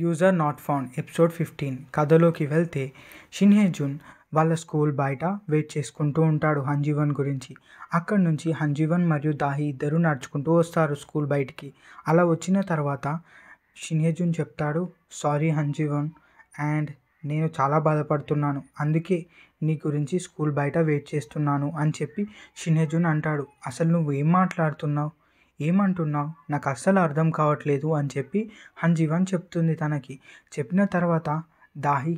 user not found episode fifteen కథలోకి వెళ్తే షిన్హే జున్ వాళ్ళ స్కూల్ బయట వెయిట్ చేసుకుంటూ ఉంటాడు హంజీవన్ గురించి అక్కడి నుంచి హంజీవన్ మరియు దాహి ఇద్దరు నడుచుకుంటూ వస్తారు స్కూల్ బయటికి అలా వచ్చిన తర్వాత షిన్హే జున్ చెప్తాడు సారీ హంజీవన్ అండ్ నేను చాలా బాధపడుతున్నాను అందుకే నీ గురించి స్కూల్ బయట వెయిట్ చేస్తున్నాను అని చెప్పి షిన్హే జున్ అంటాడు అసలు నువ్వు ఏం మాట్లాడుతున్నావు ఏమంటున్నావు నాకు అస్సలు అర్థం కావట్లేదు అని చెప్పి హంజీవన్ చెప్తుంది తనకి చెప్పిన తర్వాత దాహి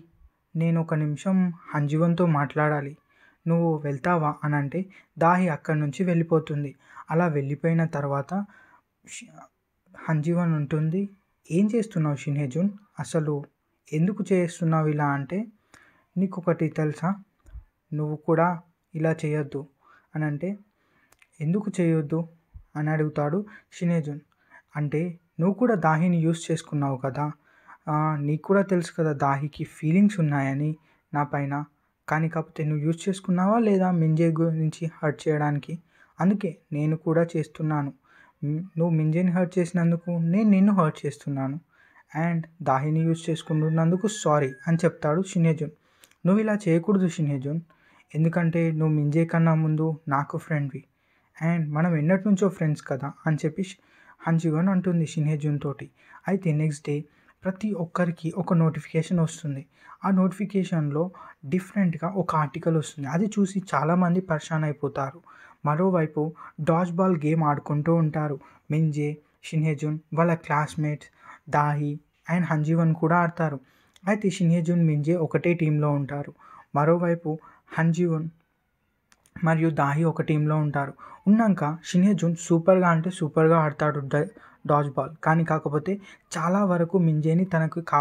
నేను ఒక నిమిషం హంజీవన్తో మాట్లాడాలి నువ్వు వెళ్తావా అని అంటే దాహి అక్కడి నుంచి వెళ్ళిపోతుంది అలా వెళ్ళిపోయిన తర్వాత హంజీవన్ ఉంటుంది ఏం చేస్తున్నావు షిన్హేజున్ అసలు ఎందుకు చేస్తున్నావు ఇలా అంటే నీకు ఒకటి తెలుసా నువ్వు కూడా ఇలా చేయొద్దు అని అంటే ఎందుకు చేయొద్దు అని అడుగుతాడు షినేజున్ అంటే నువ్వు కూడా దాహిని యూస్ చేసుకున్నావు కదా నీకు కూడా తెలుసు కదా దాహికి ఫీలింగ్స్ ఉన్నాయని నా పైన కానీ కాకపోతే నువ్వు యూజ్ చేసుకున్నావా లేదా మింజే గురించి హర్ట్ చేయడానికి అందుకే నేను కూడా చేస్తున్నాను నువ్వు మింజేని హర్ట్ చేసినందుకు నేను నిన్ను హర్ట్ చేస్తున్నాను అండ్ దాహిని యూజ్ చేసుకుంటున్నందుకు సారీ అని చెప్తాడు షినేజున్ నువ్వు ఇలా చేయకూడదు షినేజున్ ఎందుకంటే నువ్వు మింజే కన్నా ముందు నాకు ఫ్రెండ్వి అండ్ మనం ఎన్నటి నుంచో ఫ్రెండ్స్ కదా అని చెప్పి హన్జివన్ అంటుంది షిన్హేజున్ తోటి అయితే నెక్స్ట్ డే ప్రతి ఒక్కరికి ఒక నోటిఫికేషన్ వస్తుంది ఆ నోటిఫికేషన్లో డిఫరెంట్గా ఒక ఆర్టికల్ వస్తుంది అది చూసి చాలామంది పరిశాన్ అయిపోతారు మరోవైపు డాజ్ బాల్ గేమ్ ఆడుకుంటూ ఉంటారు మింజే షిన్హేజున్ వాళ్ళ క్లాస్మేట్స్ దాహి అండ్ హంజీవన్ కూడా ఆడతారు అయితే షిన్హేజున్ మింజే ఒకటే టీంలో ఉంటారు మరోవైపు హంజీవన్ మరియు దాహి ఒక టీంలో ఉంటారు ఉన్నాక షిన్హే జూన్ సూపర్గా అంటే సూపర్గా ఆడతాడు డాజ్ బాల్ కానీ కాకపోతే చాలా వరకు మింజేని తనకు కా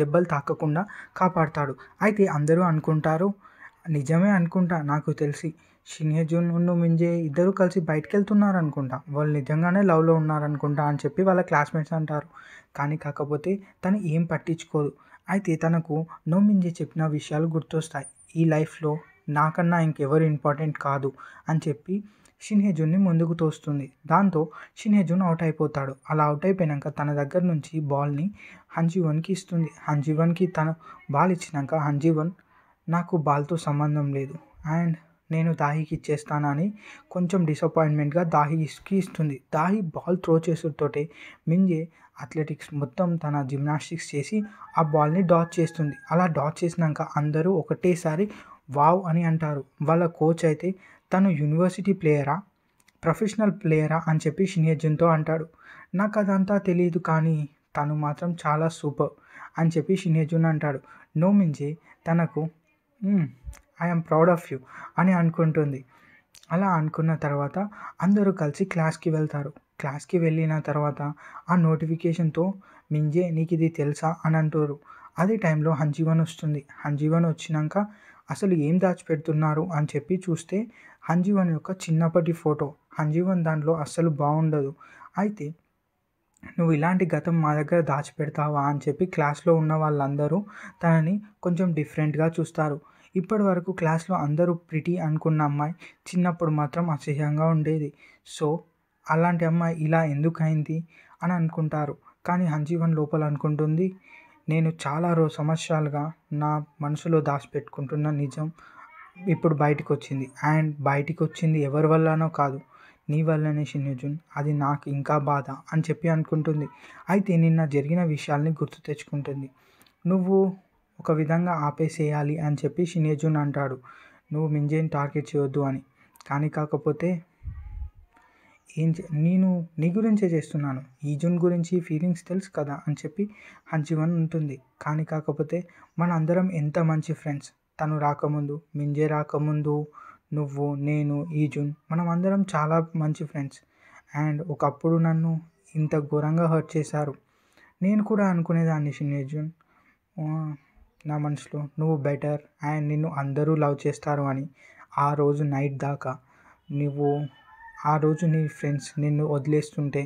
దెబ్బలు తాకకుండా కాపాడతాడు అయితే అందరూ అనుకుంటారు నిజమే అనుకుంటా నాకు తెలిసి షిన్హే జూన్ ఉన్న మింజే ఇద్దరు కలిసి బయటకు వెళ్తున్నారు అనుకుంటా వాళ్ళు నిజంగానే లవ్లో ఉన్నారనుకుంటా అని చెప్పి వాళ్ళ క్లాస్మేట్స్ అంటారు కానీ కాకపోతే తను ఏం పట్టించుకోదు అయితే తనకు నో మింజే చెప్పిన విషయాలు గుర్తొస్తాయి ఈ లైఫ్లో నాకన్నా ఇంకెవరు ఇంపార్టెంట్ కాదు అని చెప్పి షిన్హేజున్ని ముందుకు తోస్తుంది దాంతో షిన్హేజున్ అవుట్ అయిపోతాడు అలా అవుట్ అయిపోయాక తన దగ్గర నుంచి బాల్ని హంజీవన్కి ఇస్తుంది హంజీవన్కి తన బాల్ ఇచ్చినాక హంజీవన్ నాకు బాల్తో సంబంధం లేదు అండ్ నేను దాహికి ఇచ్చేస్తానని కొంచెం డిసప్పాయింట్మెంట్గా దాహికి ఇస్తుంది దాహి బాల్ త్రో చేసుడుతోటే మింజే అథ్లెటిక్స్ మొత్తం తన జిమ్నాస్టిక్స్ చేసి ఆ బాల్ని డాచ్ చేస్తుంది అలా డాచ్ చేసినాక అందరూ ఒకటేసారి వావ్ అని అంటారు వాళ్ళ కోచ్ అయితే తను యూనివర్సిటీ ప్లేయరా ప్రొఫెషనల్ ప్లేయరా అని చెప్పి షినియర్జన్తో అంటాడు నాకు అదంతా తెలియదు కానీ తను మాత్రం చాలా సూపర్ అని చెప్పి షినియర్జున్ అంటాడు నో మించి తనకు ఐఎమ్ ప్రౌడ్ ఆఫ్ యూ అని అనుకుంటుంది అలా అనుకున్న తర్వాత అందరూ కలిసి క్లాస్కి వెళ్తారు క్లాస్కి వెళ్ళిన తర్వాత ఆ నోటిఫికేషన్తో మింజే నీకు ఇది తెలుసా అని అంటారు అదే టైంలో హంజీవన్ వస్తుంది హంజీవన్ వచ్చినాక అసలు ఏం దాచిపెడుతున్నారు అని చెప్పి చూస్తే హంజీవన్ యొక్క చిన్నప్పటి ఫోటో హంజీవన్ దాంట్లో అస్సలు బాగుండదు అయితే నువ్వు ఇలాంటి గతం మా దగ్గర దాచిపెడతావా అని చెప్పి క్లాస్లో ఉన్న వాళ్ళందరూ తనని కొంచెం డిఫరెంట్గా చూస్తారు ఇప్పటి వరకు క్లాస్లో అందరూ ప్రిటీ అనుకున్న అమ్మాయి చిన్నప్పుడు మాత్రం అసహ్యంగా ఉండేది సో అలాంటి అమ్మాయి ఇలా ఎందుకైంది అని అనుకుంటారు కానీ హంజీవన్ లోపల అనుకుంటుంది నేను చాలా రో సంవత్సరాలుగా నా మనసులో దాచిపెట్టుకుంటున్న నిజం ఇప్పుడు బయటకు వచ్చింది అండ్ బయటికి వచ్చింది ఎవరి వల్లనో కాదు నీ వల్లనే షిన్నుజున్ అది నాకు ఇంకా బాధ అని చెప్పి అనుకుంటుంది అయితే నిన్న జరిగిన విషయాల్ని గుర్తు తెచ్చుకుంటుంది నువ్వు ఒక విధంగా ఆపేసేయాలి అని చెప్పి శినేజున్ అంటాడు నువ్వు మింజేని టార్గెట్ చేయొద్దు అని కానీ కాకపోతే ఏం నేను నీ గురించే చేస్తున్నాను ఈజున్ గురించి ఫీలింగ్స్ తెలుసు కదా అని చెప్పి హన్జివన్ ఉంటుంది కానీ కాకపోతే మన అందరం ఎంత మంచి ఫ్రెండ్స్ తను రాకముందు మింజే రాకముందు నువ్వు నేను ఈజున్ మనం అందరం చాలా మంచి ఫ్రెండ్స్ అండ్ ఒకప్పుడు నన్ను ఇంత ఘోరంగా హర్ట్ చేశారు నేను కూడా అనుకునేదాన్ని షినేజున్ నా మనసులో నువ్వు బెటర్ అండ్ నిన్ను అందరూ లవ్ చేస్తారు అని ఆ రోజు నైట్ దాకా నువ్వు ఆ రోజు నీ ఫ్రెండ్స్ నిన్ను వదిలేస్తుంటే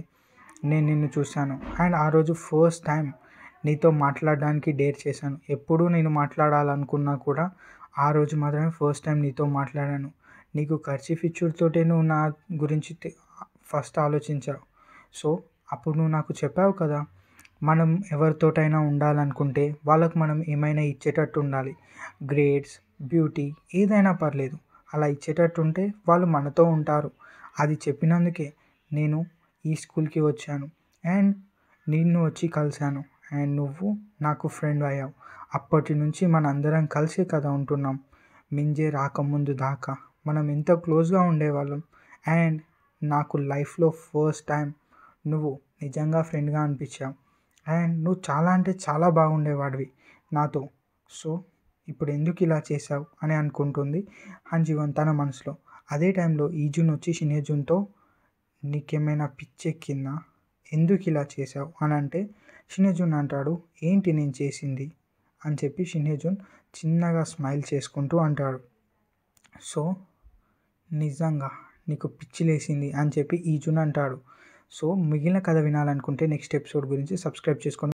నేను నిన్ను చూశాను అండ్ ఆ రోజు ఫస్ట్ టైం నీతో మాట్లాడడానికి డేర్ చేశాను ఎప్పుడూ నేను మాట్లాడాలనుకున్నా కూడా ఆ రోజు మాత్రమే ఫస్ట్ టైం నీతో మాట్లాడాను నీకు కర్చీఫ్ ఇచ్చుడుతోటే నువ్వు నా గురించి ఫస్ట్ ఆలోచించావు సో అప్పుడు నువ్వు నాకు చెప్పావు కదా మనం ఎవరితోటైనా ఉండాలనుకుంటే వాళ్ళకు మనం ఏమైనా ఇచ్చేటట్టు ఉండాలి గ్రేడ్స్ బ్యూటీ ఏదైనా పర్లేదు అలా ఇచ్చేటట్టు ఉంటే వాళ్ళు మనతో ఉంటారు అది చెప్పినందుకే నేను ఈ స్కూల్కి వచ్చాను అండ్ నిన్ను వచ్చి కలిశాను అండ్ నువ్వు నాకు ఫ్రెండ్ అయ్యావు అప్పటి నుంచి మన అందరం కలిసే కదా ఉంటున్నాం మింజే రాకముందు దాకా మనం ఎంత క్లోజ్గా ఉండేవాళ్ళం అండ్ నాకు లైఫ్లో ఫస్ట్ టైం నువ్వు నిజంగా ఫ్రెండ్గా అనిపించావు అండ్ నువ్వు చాలా అంటే చాలా బాగుండేవాడివి నాతో సో ఇప్పుడు ఎందుకు ఇలా చేసావు అని అనుకుంటుంది హంజీవన్ తన మనసులో అదే టైంలో ఈ జూన్ వచ్చి షినేజూన్తో నీకేమైనా పిచ్చెక్కిందా ఎందుకు ఇలా చేసావు అని అంటే షినేజూన్ అంటాడు ఏంటి నేను చేసింది అని చెప్పి షినేజూన్ చిన్నగా స్మైల్ చేసుకుంటూ అంటాడు సో నిజంగా నీకు పిచ్చి లేసింది అని చెప్పి ఈజున్ అంటాడు సో మిగిలిన కథ వినాలనుకుంటే నెక్స్ట్ ఎపిసోడ్ గురించి సబ్స్క్రైబ్ చేసుకోండి